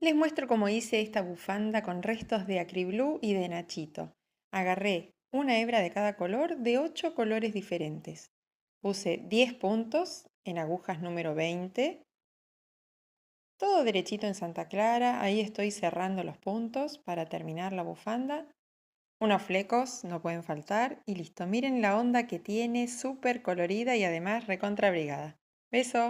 Les muestro cómo hice esta bufanda con restos de acriblú y de nachito. Agarré una hebra de cada color de 8 colores diferentes. Puse 10 puntos en agujas número 20. Todo derechito en Santa Clara, ahí estoy cerrando los puntos para terminar la bufanda. Unos flecos no pueden faltar y listo. Miren la onda que tiene, súper colorida y además recontrabrigada. Beso.